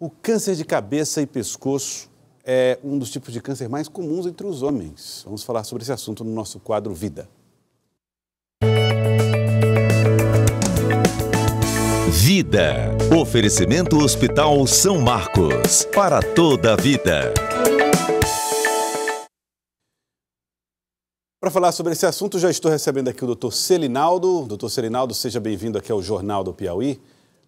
O câncer de cabeça e pescoço é um dos tipos de câncer mais comuns entre os homens. Vamos falar sobre esse assunto no nosso quadro Vida. Vida. Oferecimento Hospital São Marcos. Para toda a vida. Para falar sobre esse assunto, já estou recebendo aqui o Dr. Selinaldo. Dr. Selinaldo, seja bem-vindo aqui ao Jornal do Piauí.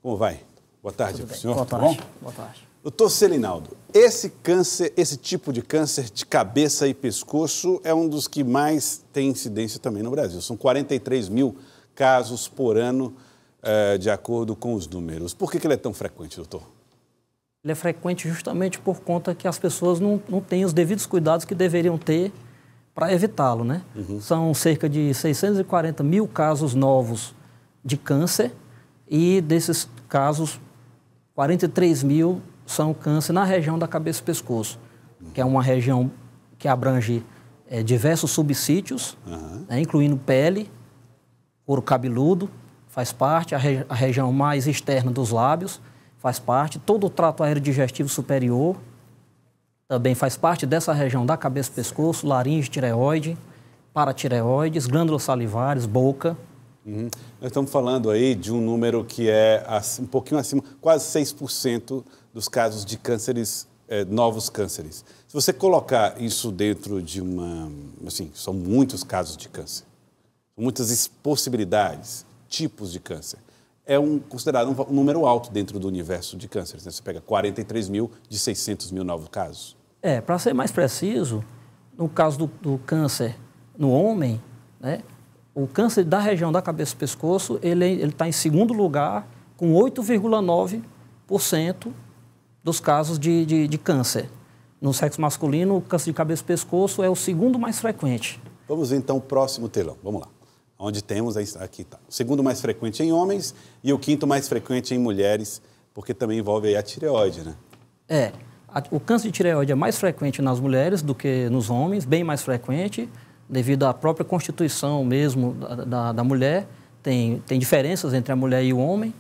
Como vai? Boa tarde, Tudo senhor. Boa tá tarde. Bom? Boa tarde. Doutor Selinaldo, esse câncer, esse tipo de câncer de cabeça e pescoço é um dos que mais tem incidência também no Brasil. São 43 mil casos por ano, eh, de acordo com os números. Por que ele é tão frequente, doutor? Ele é frequente justamente por conta que as pessoas não, não têm os devidos cuidados que deveriam ter para evitá-lo, né? Uhum. São cerca de 640 mil casos novos de câncer e desses casos 43 mil são câncer na região da cabeça e pescoço, que é uma região que abrange é, diversos subsítios, uhum. né, incluindo pele, couro cabeludo, faz parte, a, re a, região mais externa dos lábios, faz parte, todo o trato aéreo digestivo superior também faz parte dessa região da cabeça e pescoço, laringe, tireoide, paratireoides, glândulas salivares, boca. Uhum. Nós estamos falando aí de um número que é um pouquinho acima, quase 6% dos casos de cânceres, é, novos cânceres. Se você colocar isso dentro de uma. Assim, são muitos casos de câncer, muitas possibilidades, tipos de câncer. É um, considerado um, um número alto dentro do universo de cânceres. Né? Você pega 43 mil de 600 mil novos casos. É, para ser mais preciso, no caso do, do câncer no homem, né, o câncer da região da cabeça e pescoço, ele está em segundo lugar com 8,9% dos casos de, de, de, câncer. No sexo masculino, o câncer de cabeça e pescoço é o segundo mais frequente. Vamos ver então o próximo telão. Vamos lá. Onde temos é aqui tá. O segundo mais frequente em homens e o quinto mais frequente em mulheres, porque também envolve a tireoide, né? É. A, o câncer de tireoide é mais frequente nas mulheres do que nos homens, bem mais frequente devido à própria constituição mesmo da, da, da mulher, tem, tem diferenças entre a mulher e o homem,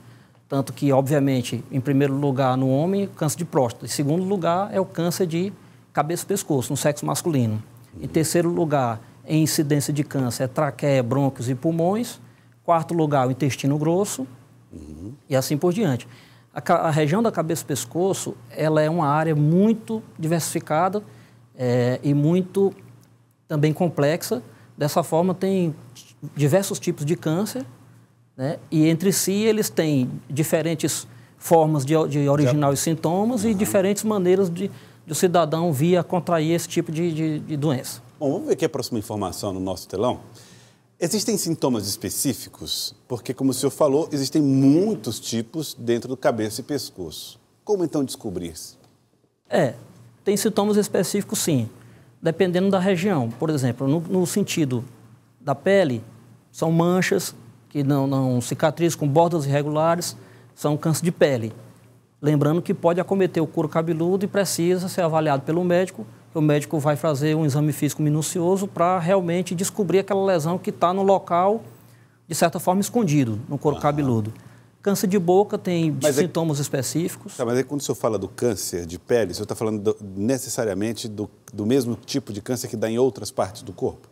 tanto que, obviamente, em primeiro lugar no homem, câncer de próstata. Em segundo lugar é o câncer de cabeça e pescoço, no sexo masculino. Em terceiro lugar, em incidência de câncer, é traqueia, brônquios e pulmões. Quarto lugar, o intestino grosso uhum. e assim por diante. A, a, região da cabeça e pescoço, ela é uma área muito diversificada é, e muito também complexa. Dessa forma, tem diversos tipos de câncer, né? e entre si eles têm diferentes formas de, de originar os sintomas uhum. e diferentes maneiras de, de o cidadão vir a contrair esse tipo de, de, de doença. Bom, vamos ver aqui a próxima informação no nosso telão. Existem sintomas específicos? Porque, como o senhor falou, existem muitos tipos dentro do cabeça e pescoço. Como então descobrir-se? É, tem sintomas específicos sim dependendo da região. Por exemplo, no, no sentido da pele, são manchas que não, não cicatrizam com bordas irregulares, são câncer de pele. Lembrando que pode acometer o couro cabeludo e precisa ser avaliado pelo médico. O médico vai fazer um exame físico minucioso para realmente descobrir aquela lesão que está no local, de certa forma, escondido no couro ah. cabeludo. Câncer de boca tem mas é sintomas é... específicos. Tá, mas aí quando o senhor fala do câncer de pele, o senhor está falando do, necessariamente do, do mesmo tipo de câncer que dá em outras partes do corpo?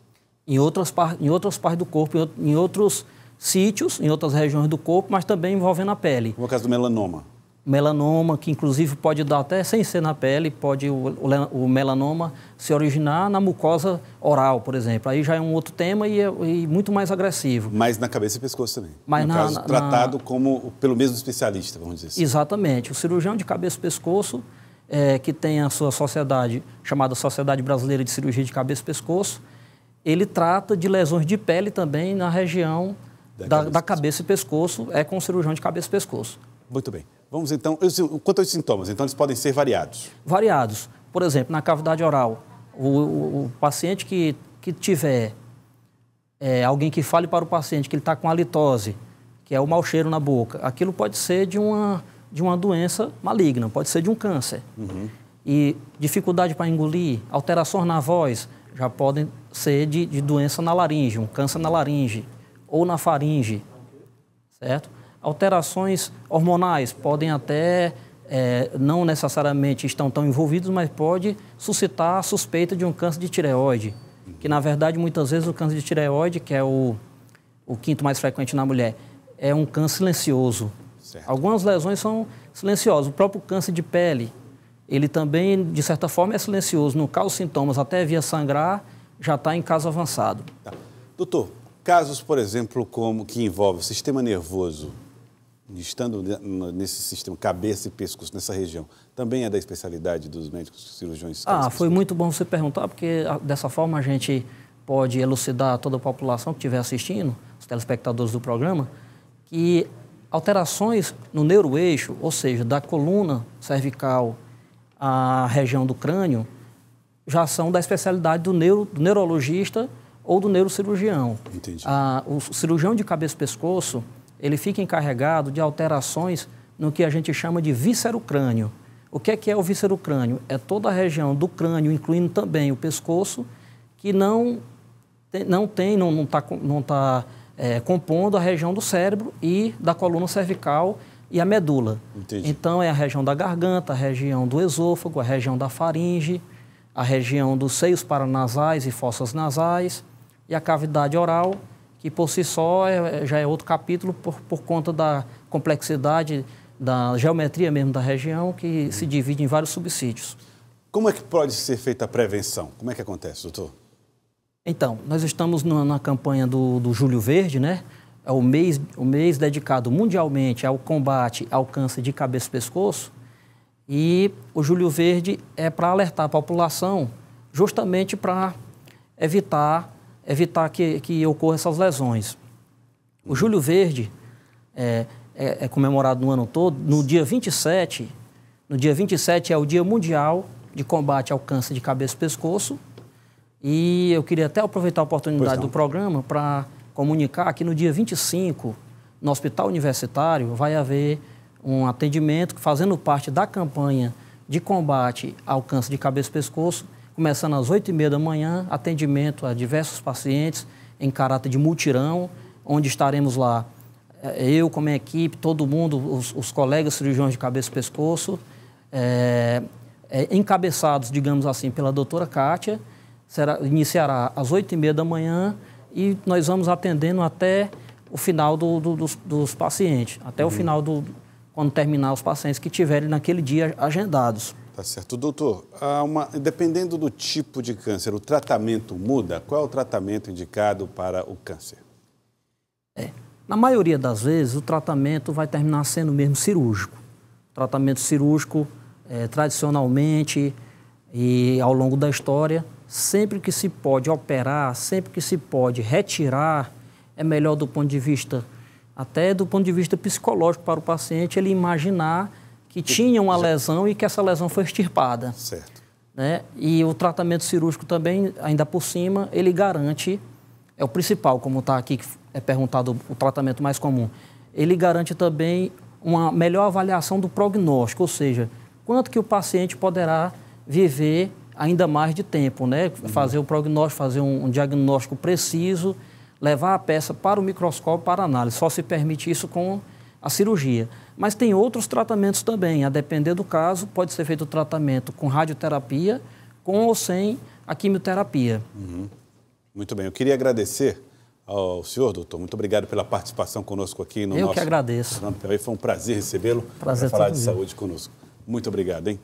Em outras, par, em outras partes do corpo, em outros sítios, em outras regiões do corpo, mas também envolvendo a pele. Como é o caso do melanoma? melanoma, que inclusive pode dar até sem ser na pele, pode o, o melanoma se originar na mucosa oral, por exemplo. Aí já é um outro tema e, é, e muito mais agressivo. Mas na cabeça e pescoço também. Mas no na, caso, na, tratado na... como pelo mesmo especialista, vamos dizer assim. Exatamente. O cirurgião de cabeça e pescoço, é, que tem a sua sociedade, chamada Sociedade Brasileira de Cirurgia de Cabeça e Pescoço, ele trata de lesões de pele também na região da, da, cabeça, da cabeça e pescoço, é com o cirurgião de cabeça e pescoço. Muito bem. Vamos então, quanto aos sintomas, então eles podem ser variados? Variados. Por exemplo, na cavidade oral, o, o, o paciente que, que tiver é, alguém que fale para o paciente que ele está com halitose, que é o mau cheiro na boca, aquilo pode ser de uma, de uma doença maligna, pode ser de um câncer. Uhum. E dificuldade para engolir, alterações na voz, já podem ser de, de doença na laringe, um câncer na laringe ou na faringe, certo? alterações hormonais podem até é, não necessariamente estão tão envolvidos, mas pode suscitar a suspeita de um câncer de tireoide, que na verdade muitas vezes o câncer de tireoide, que é o, o quinto mais frequente na mulher, é um câncer silencioso. Certo. Algumas lesões são silenciosas. O próprio câncer de pele, ele também, de certa forma, é silencioso. caso de sintomas até via sangrar, já está em caso avançado. Tá. Doutor, casos, por exemplo, como que envolve sistema nervoso, estando nesse sistema cabeça e pescoço, nessa região, também é da especialidade dos médicos cirurgiões? Ah, foi né? muito bom você perguntar, porque ah, dessa forma a gente pode elucidar toda a população que estiver assistindo, os telespectadores do programa, que alterações no neuroeixo, ou seja, da coluna cervical à região do crânio, já são da especialidade do, neuro, do neurologista ou do neurocirurgião. Entendi. Ah, o cirurgião de cabeça e pescoço, ele fica encarregado de alterações no que a gente chama de víscero crânio. O que é que é o víscero crânio? É toda a região do crânio, incluindo também o pescoço, que não tem, não tem, não está não tá não tá é, compondo a região do cérebro e da coluna cervical e a medula. Entendi. Então é a região da garganta, a região do esôfago, a região da faringe, a região dos seios paranasais e fossas nasais e a cavidade oral que por si só é, é, já é outro capítulo por, por conta da complexidade da geometria mesmo da região, que uhum. se divide em vários subsídios. Como é que pode ser feita a prevenção? Como é que acontece, doutor? Então, nós estamos na, na campanha do, do Júlio Verde, né? É o mês, o mês dedicado mundialmente ao combate ao câncer de cabeça e pescoço. E o Júlio Verde é para alertar a população justamente para evitar evitar que, que ocorra essas lesões. O Júlio Verde é, é, é, comemorado no ano todo. No dia 27, no dia 27 é o Dia Mundial de Combate ao Câncer de Cabeça e Pescoço. E eu queria até aproveitar a oportunidade do programa para comunicar que no dia 25, no Hospital Universitário, vai haver um atendimento fazendo parte da campanha de combate ao câncer de cabeça e pescoço começando às oito e meia da manhã, atendimento a diversos pacientes em caráter de multirão, onde estaremos lá eh, eu com a minha equipe, todo mundo, os, os colegas cirurgiões de cabeça e pescoço, é, é, encabeçados, digamos assim, pela doutora Kátia, será, iniciará às oito e meia da manhã e nós vamos atendendo até o final do, do, dos, dos, pacientes, até uhum. o final do. quando terminar os pacientes que tiverem naquele dia agendados. Tá certo. Doutor, uma, dependendo do tipo de câncer, o tratamento muda? Qual é o tratamento indicado para o câncer? É. Na maioria das vezes, o tratamento vai terminar sendo mesmo cirúrgico. O tratamento cirúrgico, é, tradicionalmente e ao longo da história, sempre que se pode operar, sempre que se pode retirar, é melhor do ponto de vista, até do ponto de vista psicológico para o paciente, ele imaginar que tinham uma lesão e que essa lesão foi extirpada. Certo. Né? E o tratamento cirúrgico também, ainda por cima, ele garante, é o principal, como está aqui, é perguntado o tratamento mais comum, ele garante também uma melhor avaliação do prognóstico, ou seja, quanto que o paciente poderá viver ainda mais de tempo, né? Fazer o prognóstico, fazer um, um diagnóstico preciso, levar a peça para o microscópio para análise. Só se permite isso com a cirurgia. Mas tem outros tratamentos também, a depender do caso, pode ser feito o tratamento com radioterapia, com ou sem a quimioterapia. Uhum. Muito bem, eu queria agradecer ao senhor, doutor. Muito obrigado pela participação conosco aqui no eu nosso... Eu que agradeço. Foi um prazer recebê-lo para falar de saúde conosco. Muito obrigado, hein?